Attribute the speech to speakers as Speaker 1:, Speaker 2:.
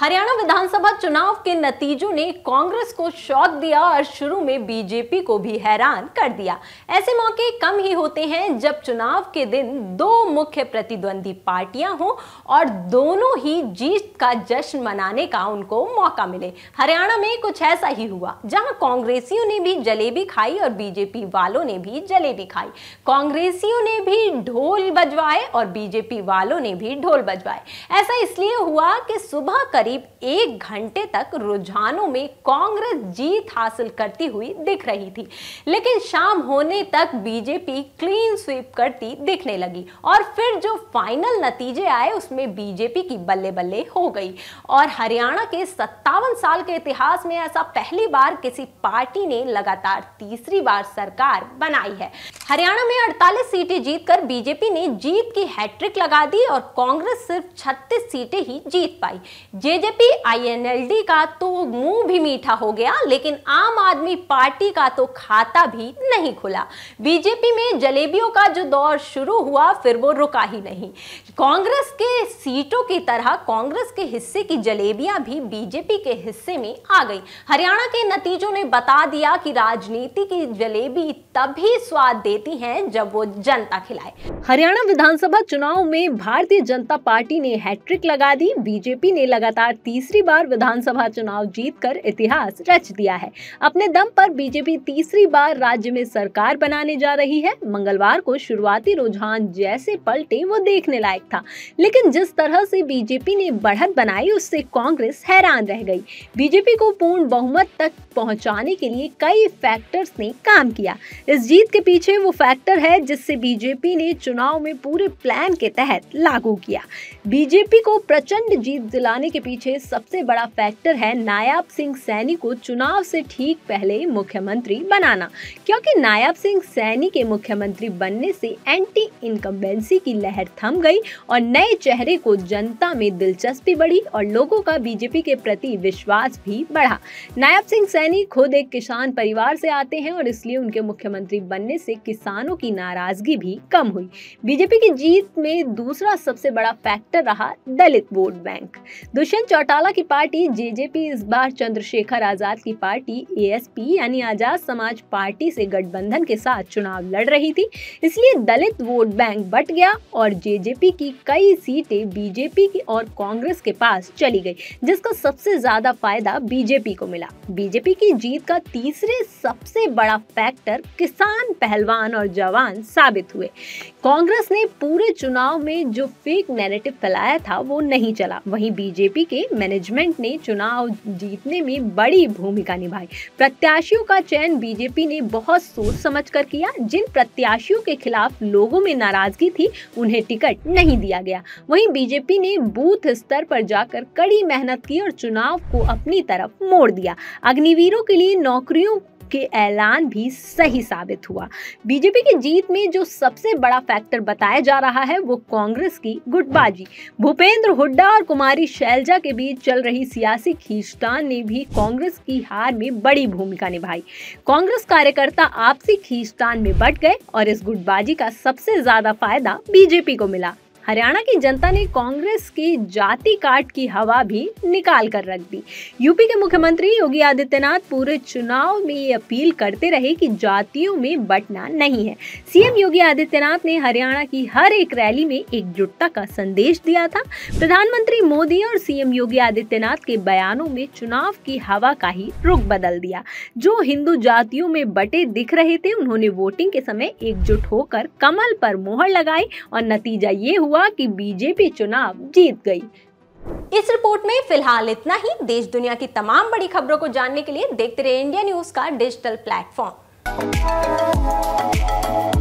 Speaker 1: हरियाणा विधानसभा चुनाव के नतीजों ने कांग्रेस को शौक दिया और शुरू में बीजेपी को भी हैरान कर दिया ऐसे मौके कम ही होते हैं जब चुनाव के दिन दो मुख्य प्रतिद्वंदी पार्टियां हों और दोनों ही जीत का जश्न मनाने का उनको मौका मिले हरियाणा में कुछ ऐसा ही हुआ जहां कांग्रेसियों ने भी जलेबी खाई और बीजेपी वालों ने भी जलेबी खाई कांग्रेसियों ने भी ढोल बजवाए और बीजेपी वालों ने भी ढोल बजवाए ऐसा इसलिए हुआ कि सुबह करीब एक घंटे तक रुझानों में कांग्रेस जीत हासिल करती हुई दिख रही थी लेकिन शाम होने तक बीजेपी क्लीन स्वीप करती दिखने लगी और फिर जो फाइनल नतीजे आए उसमें बीजेपी की बल्ले बल्ले हो गई और हरियाणा के सत्तावन साल के इतिहास में ऐसा पहली बार किसी पार्टी ने लगातार तीसरी बार सरकार बनाई है हरियाणा में 48 सीटें जीतकर बीजेपी ने जीत की हैट्रिक लगा दी और कांग्रेस सिर्फ 36 सीटें ही जीत पाई जे जेजेपी आईएनएलडी का तो मुंह भी मीठा हो गया लेकिन आम आदमी पार्टी का तो खाता भी नहीं खुला बीजेपी में जलेबियों का जो दौर शुरू हुआ फिर वो रुका ही नहीं कांग्रेस के सीटों की तरह कांग्रेस के हिस्से की जलेबियां भी बीजेपी के हिस्से में आ गई हरियाणा के नतीजों ने बता दिया कि राजनीति की जलेबी तभी स्वाद देती है जब वो जनता खिलाए हरियाणा विधानसभा चुनाव में भारतीय जनता पार्टी ने हैट्रिक लगा दी बीजेपी ने लगातार लगातार तीसरी बार विधानसभा चुनाव जीतकर इतिहास रच दिया है अपने दम पर बीजेपी तीसरी बार राज्य में सरकार बनाने जा रही है मंगलवार को शुरुआती रुझान जैसे पलटे वो देखने लायक था लेकिन जिस तरह से बीजेपी ने बढ़त बनाई उससे कांग्रेस हैरान रह गई बीजेपी को पूर्ण बहुमत तक पहुंचाने के लिए कई फैक्टर्स ने काम किया इस जीत के पीछे वो फैक्टर है जिससे बीजेपी ने चुनाव में पूरे प्लान के तहत लागू किया बीजेपी को प्रचंड जीत दिलाने के पीछे पीछे सबसे बड़ा फैक्टर है नायाब सिंह सैनी को चुनाव से ठीक पहले मुख्यमंत्री बनाना क्योंकि नायाब सिंह सैनी के मुख्यमंत्री बनने से एंटी इनकम्बेंसी की लहर थम गई और नए चेहरे को जनता में दिलचस्पी बढ़ी और लोगों का बीजेपी के प्रति विश्वास भी बढ़ा नायाब सिंह सैनी खुद एक किसान परिवार से आते हैं और इसलिए उनके मुख्यमंत्री बनने से किसानों की नाराजगी भी कम हुई बीजेपी की जीत में दूसरा सबसे बड़ा फैक्टर रहा दलित वोट बैंक दुष्यंत चंद्रकांत चौटाला की पार्टी जेजेपी इस बार चंद्रशेखर आजाद की पार्टी एएसपी यानी आजाद समाज पार्टी से गठबंधन के साथ चुनाव लड़ रही थी इसलिए दलित वोट बैंक बट गया और जेजेपी की कई सीटें बीजेपी की और कांग्रेस के पास चली गई जिसका सबसे ज्यादा फायदा बीजेपी को मिला बीजेपी की जीत का तीसरे सबसे बड़ा फैक्टर किसान पहलवान और जवान साबित हुए कांग्रेस ने पूरे चुनाव में जो फेक नैरेटिव फैलाया था वो नहीं चला वहीं बीजेपी के मैनेजमेंट ने चुनाव जीतने में बड़ी भूमिका निभाई प्रत्याशियों का चयन बीजेपी ने बहुत सोच समझ कर किया जिन प्रत्याशियों के खिलाफ लोगों में नाराजगी थी उन्हें टिकट नहीं दिया गया वहीं बीजेपी ने बूथ स्तर पर जाकर कड़ी मेहनत की और चुनाव को अपनी तरफ मोड़ दिया अग्निवीरों के लिए नौकरियों के ऐलान भी सही साबित हुआ बीजेपी की जीत में जो सबसे बड़ा फैक्टर बताया जा रहा है वो कांग्रेस की गुटबाजी भूपेंद्र हुड्डा और कुमारी शैलजा के बीच चल रही सियासी खींचतान ने भी कांग्रेस की हार में बड़ी भूमिका निभाई कांग्रेस कार्यकर्ता आपसी खींचतान में बट गए और इस गुटबाजी का सबसे ज्यादा फायदा बीजेपी को मिला हरियाणा की जनता ने कांग्रेस की जाति काट की हवा भी निकाल कर रख दी यूपी के मुख्यमंत्री योगी आदित्यनाथ पूरे चुनाव में ये अपील करते रहे कि जातियों में बटना नहीं है सीएम योगी आदित्यनाथ ने हरियाणा की हर एक रैली में एकजुटता का संदेश दिया था प्रधानमंत्री मोदी और सीएम योगी आदित्यनाथ के बयानों में चुनाव की हवा का ही रुख बदल दिया जो हिंदू जातियों में बटे दिख रहे थे उन्होंने वोटिंग के समय एकजुट होकर कमल पर मोहर लगाई और नतीजा ये हुआ हुआ कि बीजेपी चुनाव जीत गई इस रिपोर्ट में फिलहाल इतना ही देश दुनिया की तमाम बड़ी खबरों को जानने के लिए देखते रहे इंडिया न्यूज का डिजिटल प्लेटफॉर्म